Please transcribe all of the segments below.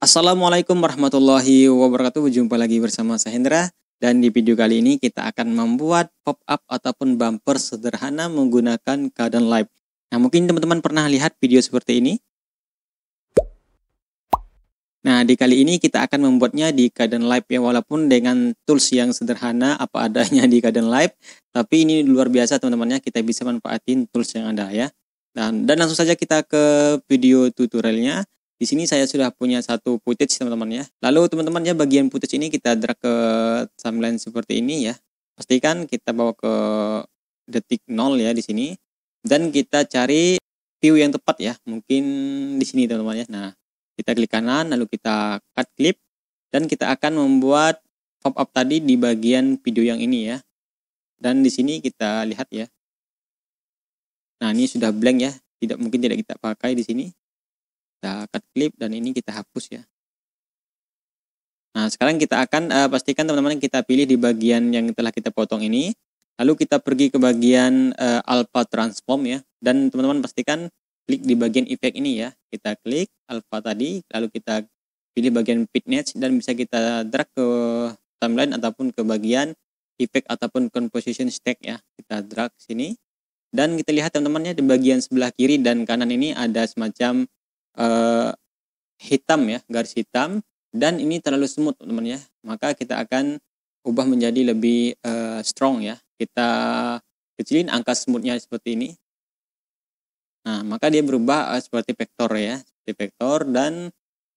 Assalamualaikum warahmatullahi wabarakatuh. Jumpa lagi bersama saya Hendra dan di video kali ini kita akan membuat pop-up ataupun bumper sederhana menggunakan Kaden Live. Nah, mungkin teman-teman pernah lihat video seperti ini. Nah, di kali ini kita akan membuatnya di Kaden Live ya walaupun dengan tools yang sederhana apa adanya di Kaden Live, tapi ini luar biasa teman-temannya kita bisa manfaatin tools yang ada ya. Dan, dan langsung saja kita ke video tutorialnya. Di sini saya sudah punya satu footage teman-teman ya. Lalu teman-teman ya bagian footage ini kita drag ke timeline seperti ini ya. Pastikan kita bawa ke detik nol ya di sini. Dan kita cari view yang tepat ya. Mungkin di sini teman-teman ya. Nah, kita klik kanan lalu kita cut clip dan kita akan membuat pop up tadi di bagian video yang ini ya. Dan di sini kita lihat ya. Nah, ini sudah blank ya. Tidak mungkin tidak kita pakai di sini kita cut clip dan ini kita hapus ya nah sekarang kita akan uh, pastikan teman-teman kita pilih di bagian yang telah kita potong ini lalu kita pergi ke bagian uh, alpha transform ya dan teman-teman pastikan klik di bagian efek ini ya kita klik alpha tadi lalu kita pilih bagian fitness dan bisa kita drag ke timeline ataupun ke bagian efek ataupun composition stack ya kita drag sini dan kita lihat teman-temannya di bagian sebelah kiri dan kanan ini ada semacam uh, hitam ya garis hitam dan ini terlalu smooth teman-teman ya maka kita akan ubah menjadi lebih uh, strong ya kita kecilin angka smoothnya seperti ini nah maka dia berubah uh, seperti vektor ya seperti vektor dan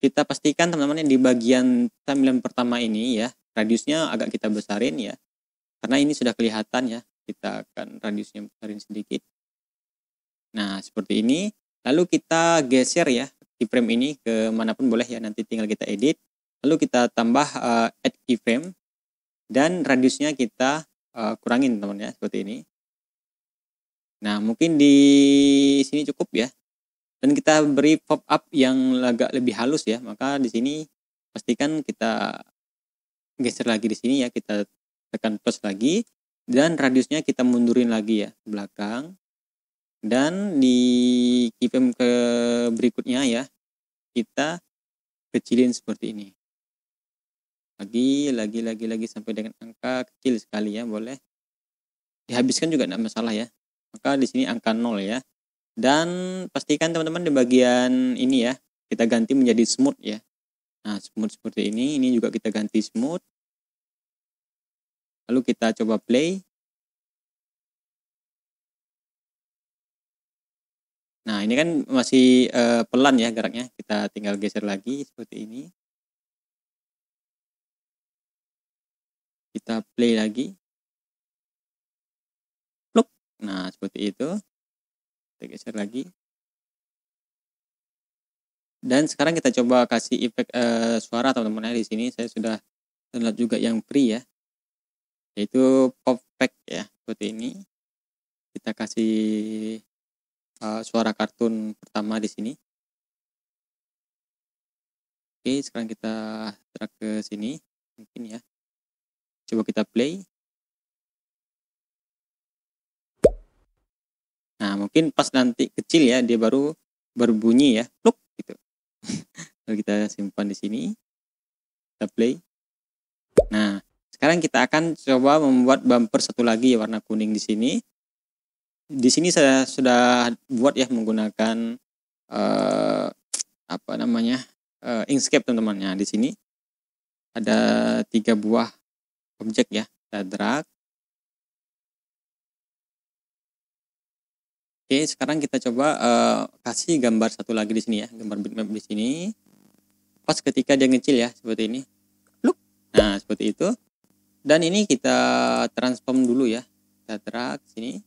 kita pastikan teman-teman yang di bagian timeline pertama ini ya radiusnya agak kita besarin ya karena ini sudah kelihatan ya kita akan radiusnya besarin sedikit nah seperti ini Lalu kita geser ya keyframe ini ke manapun boleh ya nanti tinggal kita edit. Lalu kita tambah uh, add keyframe dan radiusnya kita uh, kurangin teman ya seperti ini. Nah, mungkin di sini cukup ya. Dan kita beri pop up yang agak lebih halus ya. Maka di sini pastikan kita geser lagi di sini ya, kita tekan plus lagi dan radiusnya kita mundurin lagi ya belakang dan di KPM ke berikutnya ya kita kecilin seperti ini lagi lagi lagi lagi sampai dengan angka kecil sekali ya boleh dihabiskan juga tidak masalah ya maka di sini angka nol ya dan pastikan teman-teman di bagian ini ya kita ganti menjadi smooth ya nah smooth seperti ini ini juga kita ganti smooth lalu kita coba play Nah, ini kan masih uh, pelan ya geraknya. Kita tinggal geser lagi seperti ini. Kita play lagi. Pluk. Nah, seperti itu. Kita geser lagi. Dan sekarang kita coba kasih efek uh, suara teman-teman di sini. Saya sudah download juga yang free ya. Yaitu pop pack ya, seperti ini. Kita kasih uh, suara kartun pertama di sini. Oke, sekarang kita drag ke sini mungkin ya. Coba kita play. Nah, mungkin pas nanti kecil ya dia baru berbunyi ya. Pluk gitu. Lalu kita simpan di sini. Kita play. Nah, sekarang kita akan coba membuat bumper satu lagi ya warna kuning di sini di sini saya sudah buat ya menggunakan uh, apa namanya uh, Inkscape teman-temannya di sini ada tiga buah objek ya ada drag oke sekarang kita coba uh, kasih gambar satu lagi di sini ya gambar bitmap di sini pas ketika dia ngecil ya seperti ini look nah seperti itu dan ini kita transform dulu ya kita drag sini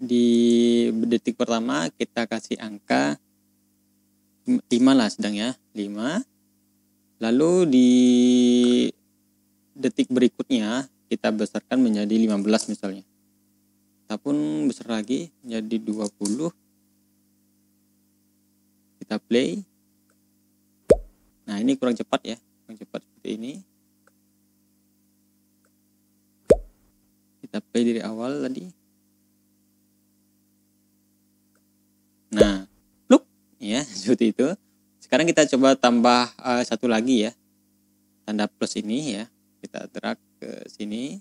di detik pertama kita kasih angka 5 lah sedang ya 5 lalu di detik berikutnya kita besarkan menjadi 15 misalnya kita pun besar lagi menjadi 20 kita play nah ini kurang cepat ya kurang cepat seperti ini kita play dari awal tadi Nah, look ya seperti itu. Sekarang kita coba tambah uh, satu lagi ya. Tanda plus ini ya. Kita drag ke sini.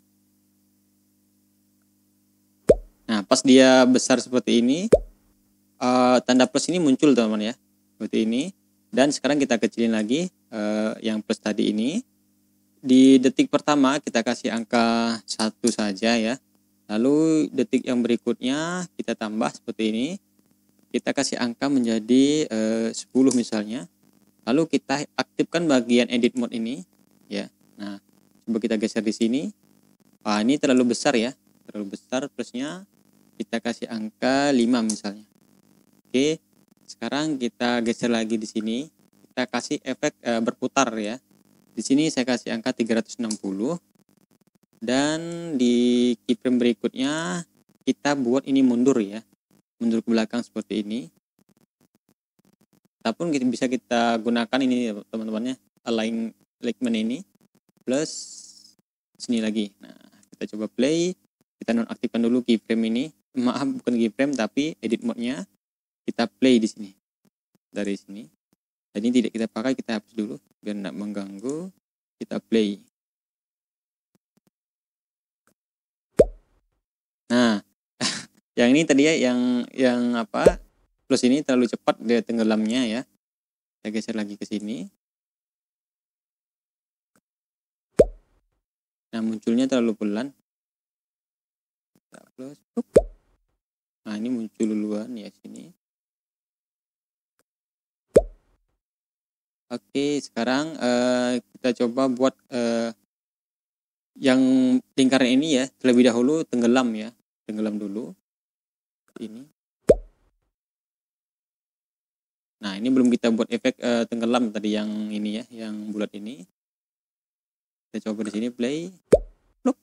Nah, pas dia besar seperti ini, uh, tanda plus ini muncul teman-teman ya. Seperti ini. Dan sekarang kita kecilin lagi uh, yang plus tadi ini. Di detik pertama kita kasih angka satu saja ya. Lalu detik yang berikutnya kita tambah seperti ini kita kasih angka menjadi e, eh, 10 misalnya lalu kita aktifkan bagian edit mode ini ya nah coba kita geser di sini ah ini terlalu besar ya terlalu besar plusnya kita kasih angka 5 misalnya oke sekarang kita geser lagi di sini kita kasih efek e, berputar ya di sini saya kasih angka 360 dan di keyframe berikutnya kita buat ini mundur ya ke belakang seperti ini ataupun kita bisa kita gunakan ini teman-temannya align alignment ini plus sini lagi nah kita coba play kita nonaktifkan dulu keyframe ini maaf bukan keyframe tapi edit mode-nya kita play di sini dari sini dan tidak kita pakai kita hapus dulu biar tidak mengganggu kita play yang ini tadi ya yang yang apa plus ini terlalu cepat dia tenggelamnya ya saya geser lagi ke sini nah munculnya terlalu pelan plus nah ini muncul duluan ya sini Oke, sekarang uh, kita coba buat uh, yang lingkaran ini ya, terlebih dahulu tenggelam ya, tenggelam dulu ini nah ini belum kita buat efek uh, tenggelam tadi yang ini ya yang bulat ini kita coba di sini play Look.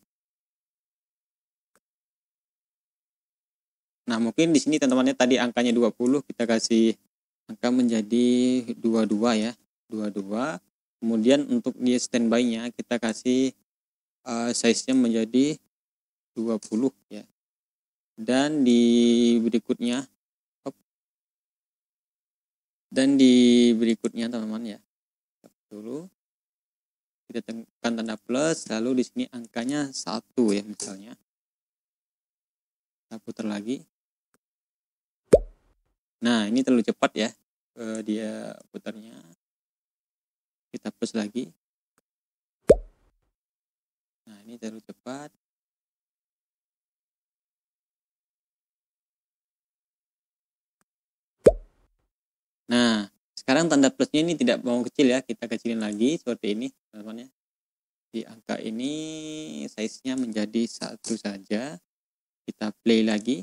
nah mungkin di sini teman-temannya tadi angkanya 20 kita kasih angka menjadi 22 ya 22 kemudian untuk dia standby nya kita kasih uh, eh, size nya menjadi 20 ya dan di berikutnya dan di berikutnya teman-teman ya dulu kita tekan tanda plus lalu di sini angkanya satu ya misalnya kita putar lagi nah ini terlalu cepat ya dia putarnya kita plus lagi nah ini terlalu cepat Nah, sekarang tanda plusnya ini tidak mau kecil ya, kita kecilin lagi seperti ini, teman-teman ya. Di angka ini size-nya menjadi satu saja. Kita play lagi.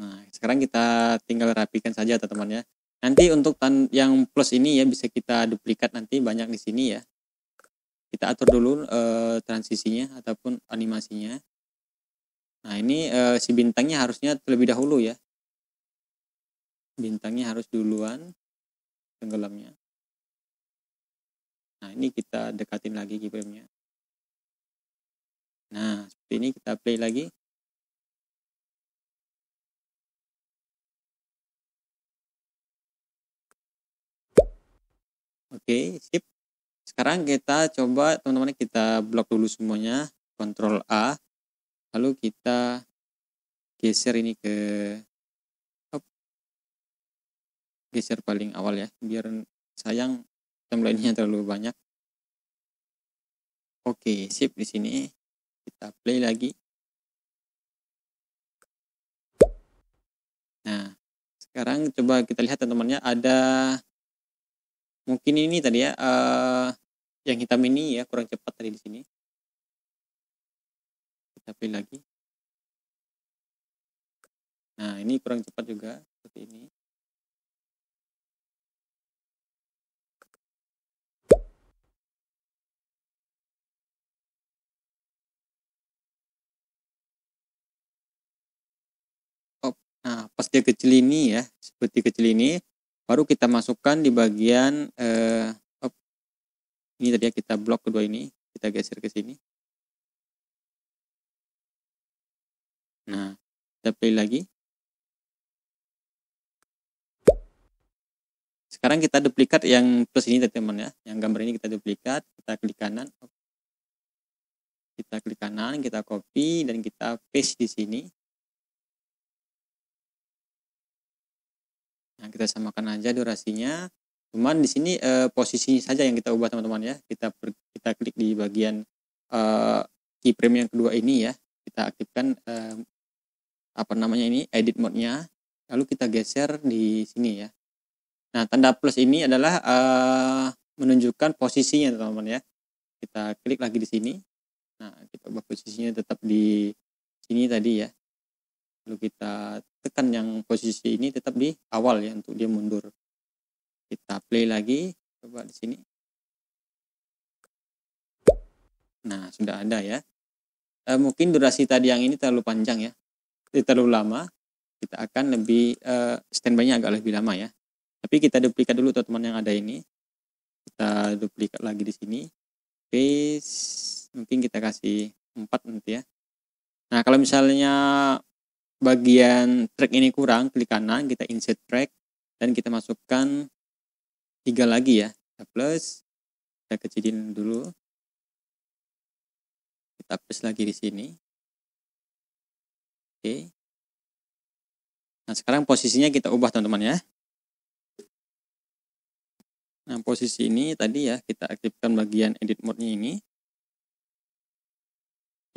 Nah, sekarang kita tinggal rapikan saja teman-teman ya. Nanti untuk yang plus ini ya bisa kita duplikat nanti banyak di sini ya. Kita atur dulu e, transisinya ataupun animasinya. Nah ini e, si bintangnya harusnya terlebih dahulu ya. Bintangnya harus duluan tenggelamnya. Nah ini kita dekatin lagi keyframe-nya. Nah seperti ini kita play lagi. Oke, okay, sip. Sekarang kita coba teman-teman kita blok dulu semuanya, Ctrl A lalu kita geser ini ke hop, geser paling awal ya biar sayang timelinenya terlalu banyak oke sip di sini kita play lagi nah sekarang coba kita lihat teman-temannya ada mungkin ini tadi ya uh, yang hitam ini ya kurang cepat tadi di sini kita lagi nah ini kurang cepat juga seperti ini oh, Nah, pas dia kecil ini ya, seperti kecil ini, baru kita masukkan di bagian eh, ini tadi ya, kita blok kedua ini kita geser ke sini Nah, kita play lagi. Sekarang kita duplikat yang plus ini teman-teman ya. Yang gambar ini kita duplikat, kita klik kanan. Kita klik kanan, kita copy dan kita paste di sini. Nah, kita samakan aja durasinya. Cuman di sini eh, posisinya saja yang kita ubah teman-teman ya. Kita kita klik di bagian eh, keyframe yang kedua ini ya kita aktifkan eh, apa namanya ini edit mode-nya lalu kita geser di sini ya nah tanda plus ini adalah uh, menunjukkan posisinya teman-teman ya kita klik lagi di sini nah kita ubah posisinya tetap di sini tadi ya lalu kita tekan yang posisi ini tetap di awal ya untuk dia mundur kita play lagi coba di sini nah sudah ada ya e, mungkin durasi tadi yang ini terlalu panjang ya terlalu lama kita akan lebih uh, standby-nya agak lebih lama ya. Tapi kita duplikat dulu teman-teman yang ada ini. Kita duplikat lagi di sini. base mungkin kita kasih 4 nanti ya. Nah, kalau misalnya bagian track ini kurang, klik kanan, kita insert track dan kita masukkan tiga lagi ya. Kita plus kita kecilin dulu. Kita plus lagi di sini. Oke. Nah, sekarang posisinya kita ubah teman-teman ya. Nah, posisi ini tadi ya, kita aktifkan bagian edit mode-nya ini.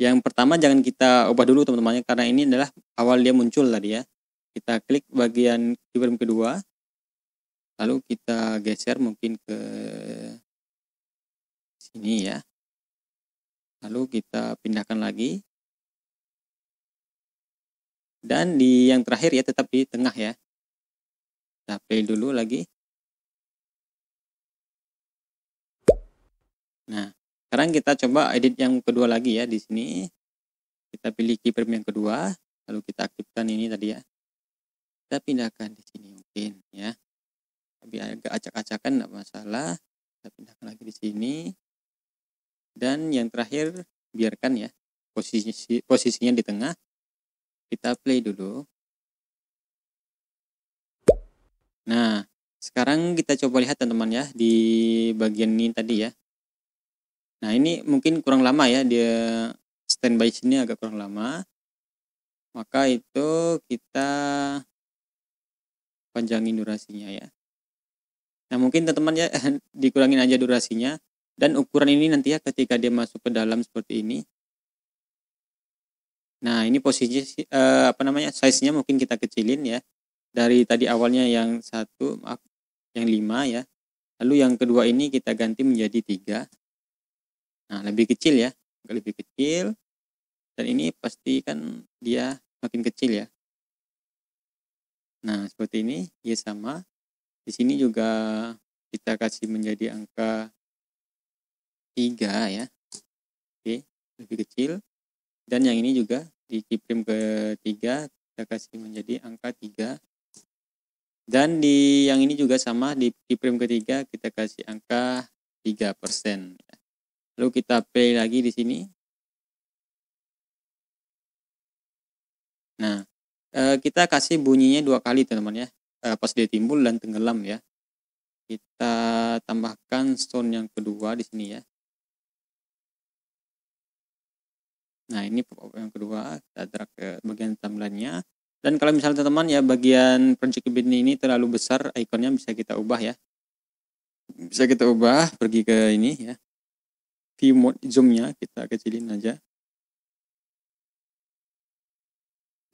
Yang pertama jangan kita ubah dulu teman-teman ya, karena ini adalah awal dia muncul tadi ya. Kita klik bagian keyframe kedua. Lalu kita geser mungkin ke sini ya. Lalu kita pindahkan lagi dan di yang terakhir ya tetap di tengah ya kita play dulu lagi nah sekarang kita coba edit yang kedua lagi ya di sini kita pilih keyframe yang kedua lalu kita aktifkan ini tadi ya kita pindahkan di sini mungkin ya tapi agak acak-acakan tidak masalah kita pindahkan lagi di sini dan yang terakhir biarkan ya posisi posisinya di tengah kita play dulu. Nah, sekarang kita coba lihat teman-teman ya di bagian ini tadi ya. Nah, ini mungkin kurang lama ya dia standby sini agak kurang lama. Maka itu kita panjangin durasinya ya. Nah, mungkin teman-teman ya dikurangin aja durasinya dan ukuran ini nanti ya ketika dia masuk ke dalam seperti ini Nah, ini posisi uh, apa namanya? size-nya mungkin kita kecilin ya. Dari tadi awalnya yang satu, maaf, yang lima ya. Lalu yang kedua ini kita ganti menjadi tiga. Nah, lebih kecil ya. Lebih kecil. Dan ini pasti kan dia makin kecil ya. Nah, seperti ini ya sama. Di sini juga kita kasih menjadi angka 3 ya. Oke, lebih kecil dan yang ini juga di kiprim ketiga kita kasih menjadi angka 3 dan di yang ini juga sama di kiprim ketiga kita kasih angka 3 persen lalu kita play lagi di sini nah eh, kita kasih bunyinya dua kali teman-teman ya eh, pas dia timbul dan tenggelam ya kita tambahkan stone yang kedua di sini ya Nah ini pop up oh, yang kedua kita drag ke eh, bagian tampilannya dan kalau misalnya teman-teman ya bagian project bin ini terlalu besar ikonnya bisa kita ubah ya bisa kita ubah pergi ke ini ya view mode zoomnya kita kecilin aja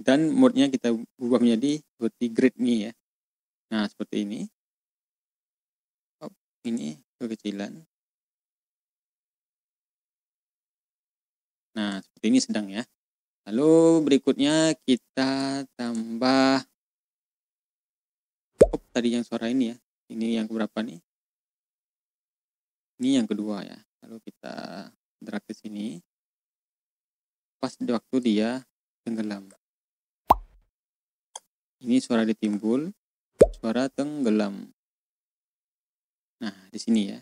dan mode-nya kita ubah menjadi seperti grid nih ya nah seperti ini oh, ini kekecilan Nah, seperti ini sedang ya. Lalu berikutnya kita tambah oh, tadi yang suara ini ya. Ini yang berapa nih? Ini yang kedua ya. Lalu kita drag ke sini. Pas di waktu dia tenggelam. Ini suara ditimbul, suara tenggelam. Nah, di sini ya.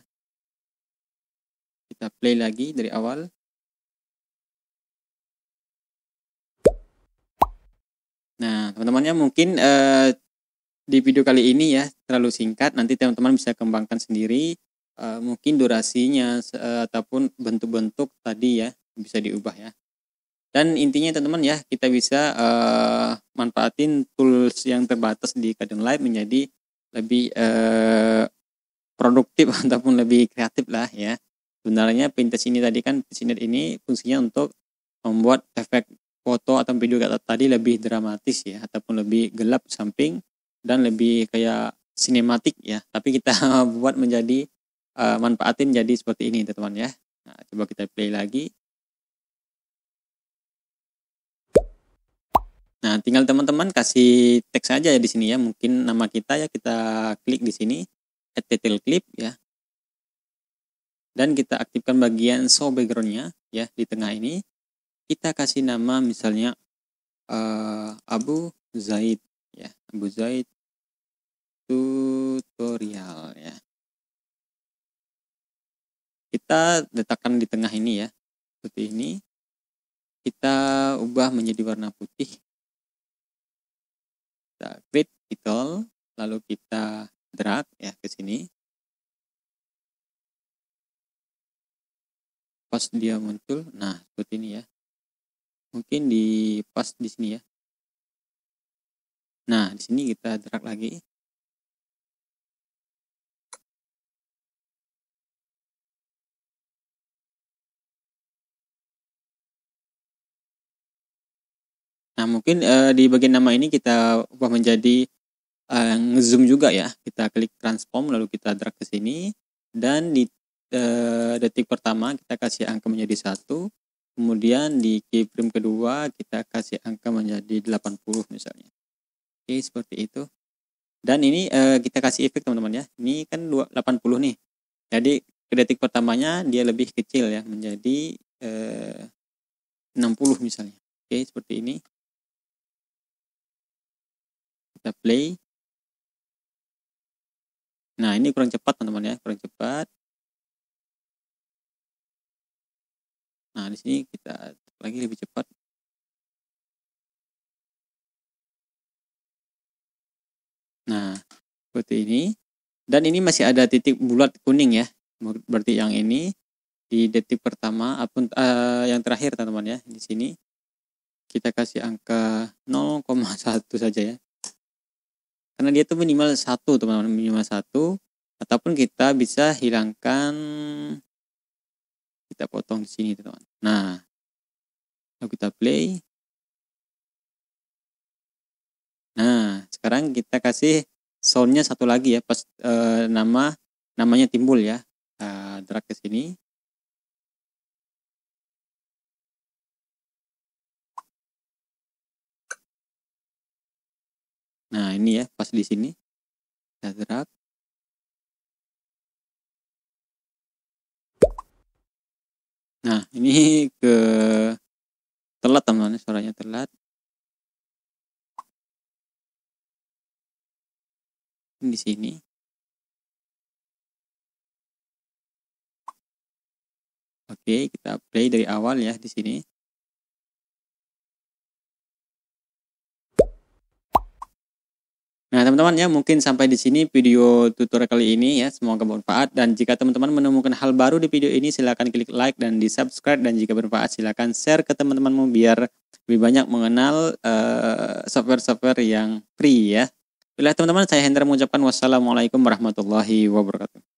Kita play lagi dari awal. Nah, teman-temannya mungkin eh, di video kali ini ya terlalu singkat. Nanti teman-teman bisa kembangkan sendiri. Eh, mungkin durasinya eh, ataupun bentuk-bentuk tadi ya bisa diubah ya. Dan intinya teman-teman ya kita bisa eh, manfaatin tools yang terbatas di Kaden Live menjadi lebih eh, produktif ataupun lebih kreatif lah ya. Sebenarnya pintas ini tadi kan pintas ini fungsinya untuk membuat efek foto atau video tadi lebih dramatis ya ataupun lebih gelap samping dan lebih kayak sinematik ya tapi kita buat menjadi uh, manfaatin jadi seperti ini teman-teman ya nah, coba kita play lagi Nah, tinggal teman-teman kasih teks aja ya di sini ya. Mungkin nama kita ya kita klik di sini add title clip ya. Dan kita aktifkan bagian show backgroundnya ya di tengah ini kita kasih nama misalnya uh, Abu Zaid ya Abu Zaid tutorial ya kita letakkan di tengah ini ya seperti ini kita ubah menjadi warna putih kita create title lalu kita drag ya ke sini pas dia muncul nah seperti ini ya mungkin di pas di sini ya nah di sini kita drag lagi Nah, mungkin uh, di bagian nama ini kita ubah menjadi uh, eh, zoom juga ya. Kita klik transform lalu kita drag ke sini dan di uh, detik pertama kita kasih angka menjadi satu kemudian di keyframe kedua kita kasih angka menjadi 80 misalnya oke seperti itu dan ini uh, kita kasih efek teman-teman ya ini kan 80 nih jadi ke detik pertamanya dia lebih kecil ya menjadi eh, uh, 60 misalnya oke seperti ini kita play nah ini kurang cepat teman-teman ya kurang cepat di sini kita lagi lebih cepat nah seperti ini dan ini masih ada titik bulat kuning ya berarti yang ini di detik pertama apun uh, yang terakhir teman-teman ya di sini kita kasih angka 0,1 saja ya karena dia tuh minimal satu teman-teman minimal satu ataupun kita bisa hilangkan kita potong di sini teman, nah lalu kita play nah sekarang kita kasih soundnya satu lagi ya pas e, nama namanya timbul ya e, drag ke sini Nah, ini ya, pas di sini. Kita drag. Nah, ini ke telat teman-teman, suaranya telat. ini Di sini. Oke, kita play dari awal ya di sini. Nah, teman-teman ya mungkin sampai di sini video tutorial kali ini ya. Semoga bermanfaat dan jika teman-teman menemukan hal baru di video ini silahkan klik like dan di-subscribe dan jika bermanfaat silahkan share ke teman-temanmu biar lebih banyak mengenal eh, software-software uh, yang free ya. Bila teman-teman saya Hendra mengucapkan wassalamualaikum warahmatullahi wabarakatuh.